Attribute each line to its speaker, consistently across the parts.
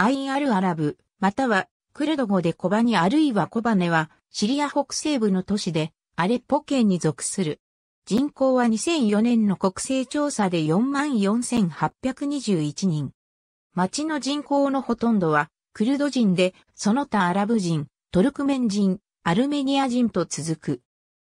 Speaker 1: アインアルアラブ、またはクルド語でコバニあるいはコバネはシリア北西部の都市でアレッポ県に属する。人口は2004年の国勢調査で44,821人。町の人口のほとんどはクルド人で、その他アラブ人、トルクメン人、アルメニア人と続く。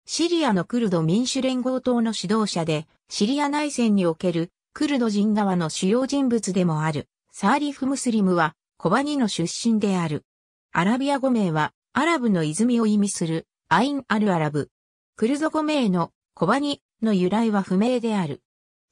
Speaker 1: シリアのクルド民主連合党の指導者で、シリア内戦におけるクルド人側の主要人物でもある。サーリフ・ムスリムはコバニの出身である。アラビア語名はアラブの泉を意味するアイン・アル・アラブ。クルゾ語名のコバニの由来は不明である。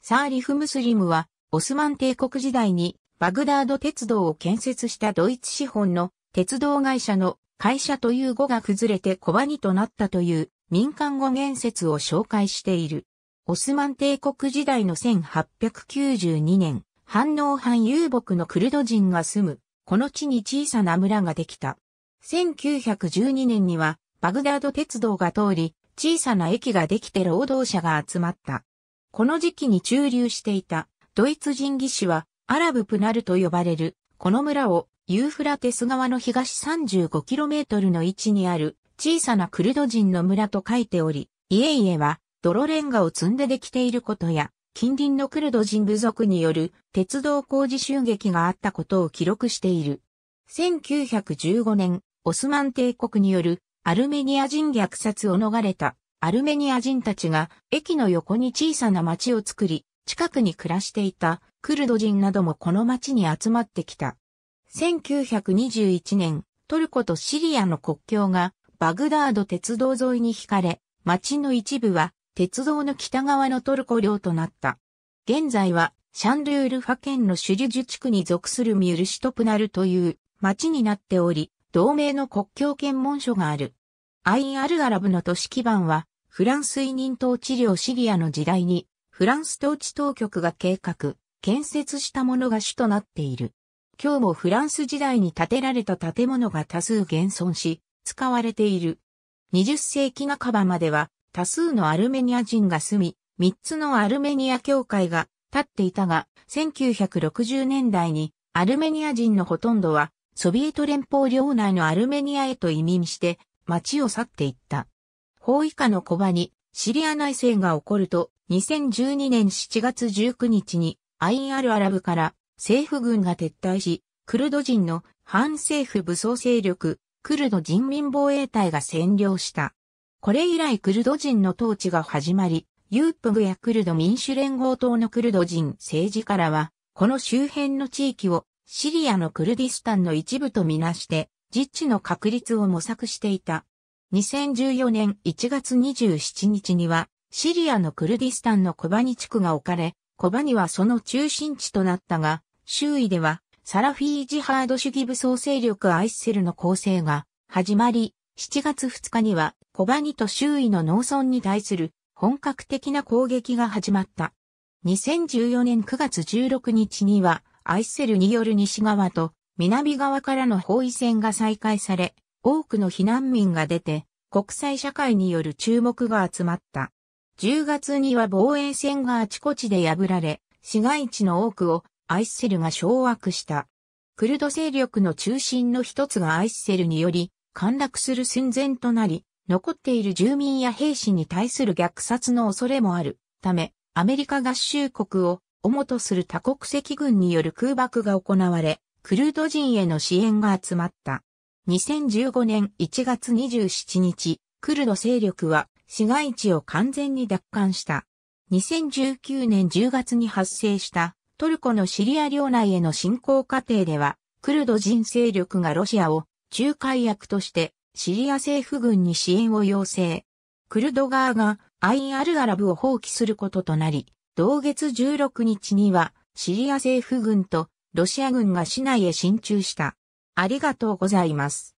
Speaker 1: サーリフ・ムスリムはオスマン帝国時代にバグダード鉄道を建設したドイツ資本の鉄道会社の会社という語が崩れてコバニとなったという民間語言説を紹介している。オスマン帝国時代の1892年、反応反遊牧のクルド人が住む、この地に小さな村ができた。1912年には、バグダード鉄道が通り、小さな駅ができて労働者が集まった。この時期に駐留していたドイツ人技師はアラブプナルと呼ばれるこの村をユーフラテス川の東 35km の位置にある小さなクルド人の村と書いており、家々は泥レンガを積んでできていることや近隣のクルド人部族による鉄道工事襲撃があったことを記録している。1915年、オスマン帝国によるアルメニア人虐殺を逃れたアルメニア人たちが駅の横に小さな町を作り、近くに暮らしていたクルド人などもこの町に集まってきた。1921年、トルコとシリアの国境がバグダード鉄道沿いに引かれ、町の一部は鉄道の北側のトルコ領となった。現在は、シャンルールファ県のシュリュジュ地区に属するミュルシトプナルという町になっており、同盟の国境検問所がある。アイン・アル・アラブの都市基盤は、フランス委任統治領シリアの時代に、フランス統治当局が計画、建設したものが主となっている。今日もフランス時代に建てられた建物が多数現存し、使われている。20世紀半ばまでは多数のアルメニア人が住み、3つのアルメニア教会が立っていたが、1960年代にアルメニア人のほとんどはソビエト連邦領内のアルメニアへと移民して町を去っていった。法以下の小場にシリア内戦が起こると2012年7月19日にアインアルアラブから政府軍が撤退し、クルド人の反政府武装勢力、クルド人民防衛隊が占領した。これ以来クルド人の統治が始まり、ユープグやクルド民主連合党のクルド人政治からは、この周辺の地域をシリアのクルディスタンの一部とみなして、実地の確立を模索していた。2014年1月27日には、シリアのクルディスタンのコバニ地区が置かれ、コバニはその中心地となったが、周囲ではサラフィージハード主義武装勢力アイッセルの構成が始まり、7月2日には、小バニと周囲の農村に対する本格的な攻撃が始まった。2014年9月16日には、アイセルによる西側と南側からの包囲戦が再開され、多くの避難民が出て、国際社会による注目が集まった。10月には防衛戦があちこちで破られ、市街地の多くをアイセルが掌握した。クルド勢力の中心の一つがアイセルにより、陥落する寸前となり、残っている住民や兵士に対する虐殺の恐れもあるため、アメリカ合衆国を主とする多国籍軍による空爆が行われ、クルード人への支援が集まった。2015年1月27日、クルド勢力は市街地を完全に奪還した。2019年10月に発生したトルコのシリア領内への侵攻過程では、クルド人勢力がロシアを仲介役としてシリア政府軍に支援を要請。クルド側がアイン・アル・アラブを放棄することとなり、同月16日にはシリア政府軍とロシア軍が市内へ進駐した。ありがとうございます。